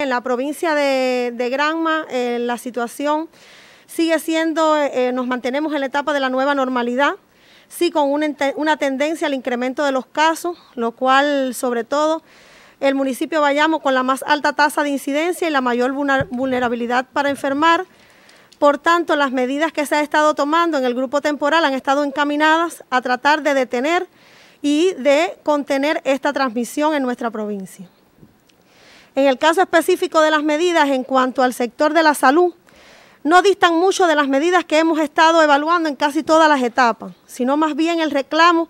En la provincia de, Granma eh, la situación sigue siendo, eh, eh, nos mantenemos en la etapa de la nueva normalidad, sí con una, tendencia al incremento de los casos, lo cual sobre todo el municipio Bayamo con la más alta tasa de incidencia y la mayor vulnerabilidad para enfermar. Por tanto, las medidas que se ha estado tomando en el grupo temporal han estado encaminadas a tratar de detener y de contener esta transmisión en nuestra provincia. En el caso específico de las medidas en cuanto al sector de la salud, no distan mucho de las medidas que hemos estado evaluando en casi todas las etapas, sino más bien el reclamo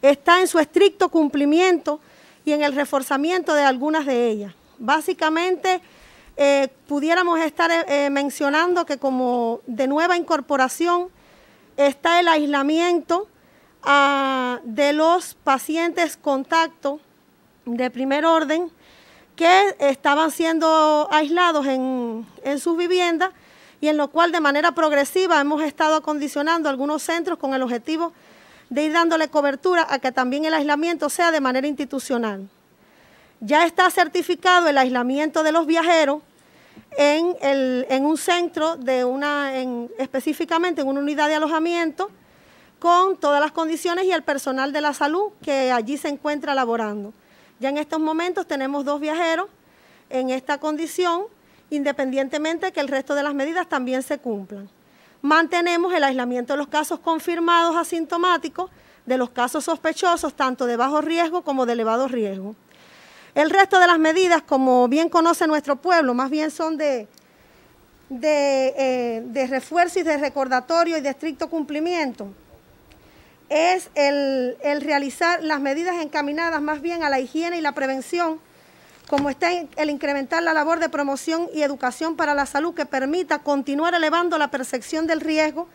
está en su estricto cumplimiento y en el reforzamiento de algunas de ellas. Básicamente, eh, pudiéramos estar eh, eh, mencionando que como de nueva incorporación está el aislamiento ah, de los pacientes contacto de primer orden, que estaban siendo aislados en, sus viviendas y en lo cual de manera progresiva hemos estado acondicionando algunos centros con el objetivo de ir dándole cobertura a que también el aislamiento sea de manera institucional. Ya está certificado el aislamiento de los viajeros en, un centro, de una, específicamente en una unidad de alojamiento, con todas las condiciones y el personal de la salud que allí se encuentra laborando. Ya en estos momentos tenemos dos viajeros en esta condición, independientemente de que el resto de las medidas también se cumplan. Mantenemos el aislamiento de los casos confirmados asintomáticos, de los casos sospechosos, tanto de bajo riesgo como de elevado riesgo. El resto de las medidas, como bien conoce nuestro pueblo, más bien son de, de eh, refuerzo y de recordatorio y de estricto cumplimiento es el, realizar las medidas encaminadas más bien a la higiene y la prevención, como está el incrementar la labor de promoción y educación para la salud que permita continuar elevando la percepción del riesgo,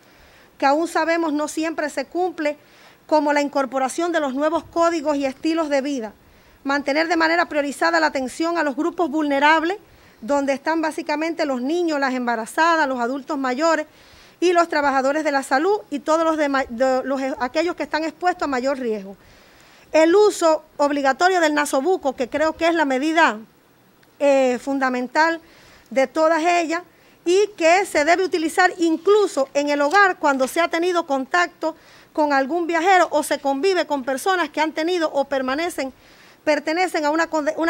que aún sabemos no siempre se cumple, como la incorporación de los nuevos códigos y estilos de vida, mantener de manera priorizada la atención a los grupos vulnerables, donde están básicamente los niños, las embarazadas, los adultos mayores, y los trabajadores de la salud y todos los, e, aquellos que están expuestos a mayor riesgo. El uso obligatorio del nasobuco, que creo que es la medida eh, fundamental de todas ellas, y que se debe utilizar incluso en el hogar cuando se ha tenido contacto con algún viajero o se convive con personas que han tenido o permanecen, pertenecen a una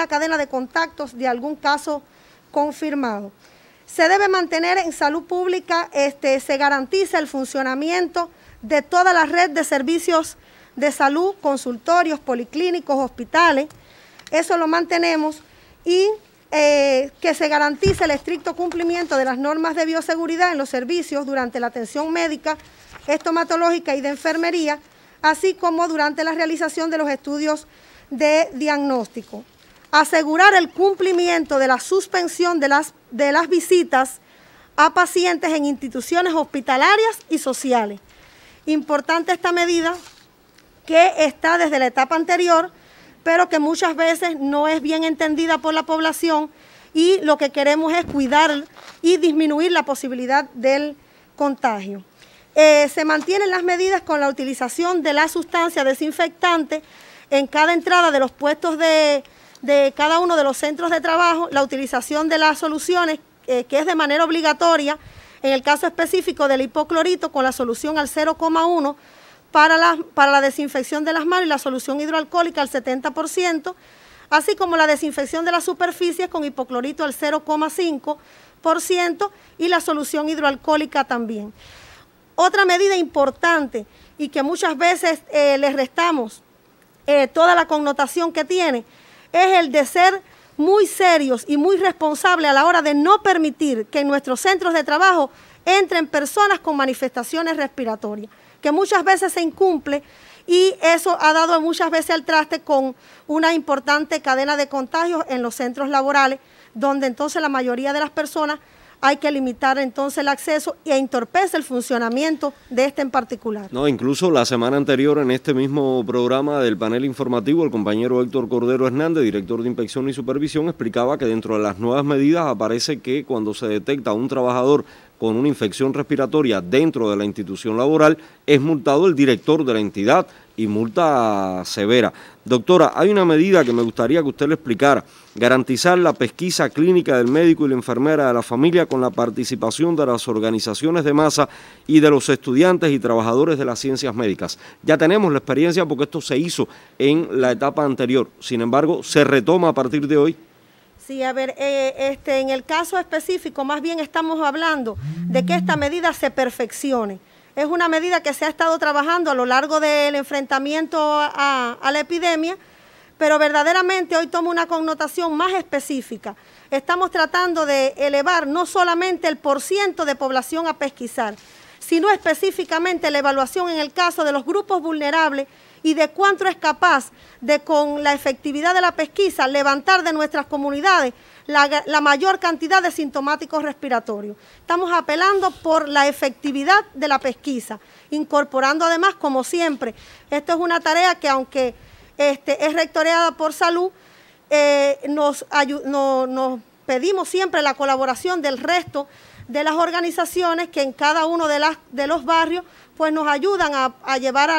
cadena de contactos de algún caso confirmado se debe mantener en salud pública, este, se garantiza el funcionamiento de toda la red de servicios de salud, consultorios, policlínicos, hospitales, eso lo mantenemos, y eh, que se garantice el estricto cumplimiento de las normas de bioseguridad en los servicios durante la atención médica, estomatológica y de enfermería, así como durante la realización de los estudios de diagnóstico asegurar el cumplimiento de la suspensión de las, de las visitas a pacientes en instituciones hospitalarias y sociales. Importante esta medida que está desde la etapa anterior, pero que muchas veces no es bien entendida por la población y lo que queremos es cuidar y disminuir la posibilidad del contagio. Eh, se mantienen las medidas con la utilización de la sustancia desinfectante en cada entrada de los puestos de, de cada uno de los centros de trabajo la utilización de las soluciones, eh, que es de manera obligatoria, en el caso específico del hipoclorito con la solución al 0,1 para la, desinfección de las manos y la solución hidroalcohólica al 70%, así como la desinfección de las superficies con hipoclorito al 0,5% y la solución hidroalcohólica también. Otra medida importante y que muchas veces eh, les restamos eh, toda la connotación que tiene es el de ser muy serios y muy responsables a la hora de no permitir que en nuestros centros de trabajo entren personas con manifestaciones respiratorias, que muchas veces se incumple y eso ha dado muchas veces al traste con una importante cadena de contagios en los centros laborales, donde entonces la mayoría de las personas hay que limitar entonces el acceso y e entorpece el funcionamiento de este en particular. No, incluso la semana anterior en este mismo programa del panel informativo, el compañero Héctor Cordero Hernández, director de inspección y supervisión, explicaba que dentro de las nuevas medidas aparece que cuando se detecta un trabajador con una infección respiratoria dentro de la institución laboral, es multado el director de la entidad y multa severa. Doctora, hay una medida que me gustaría que usted le explicara, garantizar la pesquisa clínica del médico y la enfermera de la familia con la participación de las organizaciones de masa y de los estudiantes y trabajadores de las ciencias médicas. Ya tenemos la experiencia porque esto se hizo en la etapa anterior, sin embargo, se retoma a partir de hoy Sí, a ver, eh, este, en el caso específico, más bien estamos hablando de que esta medida se perfeccione. Es una medida que se ha estado trabajando a lo largo del enfrentamiento a, la epidemia, pero verdaderamente hoy toma una connotación más específica. Estamos tratando de elevar no solamente el porciento de población a pesquisar, sino específicamente la evaluación en el caso de los grupos vulnerables y de cuánto es capaz de, con la efectividad de la pesquisa, levantar de nuestras comunidades la, mayor cantidad de sintomáticos respiratorios. Estamos apelando por la efectividad de la pesquisa, incorporando además, como siempre, esto es una tarea que aunque este, es rectoreada por salud, eh, nos, nos pedimos siempre la colaboración del resto de las organizaciones que en cada uno de, las, de los barrios pues nos ayudan a, llevar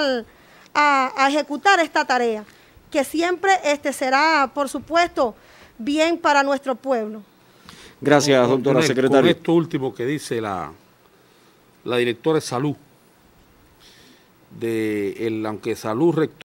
a, ejecutar esta tarea, que siempre este, será, por supuesto, bien para nuestro pueblo. Gracias, doctora secretaria. Con esto último que dice la, la directora de salud, de aunque salud rector,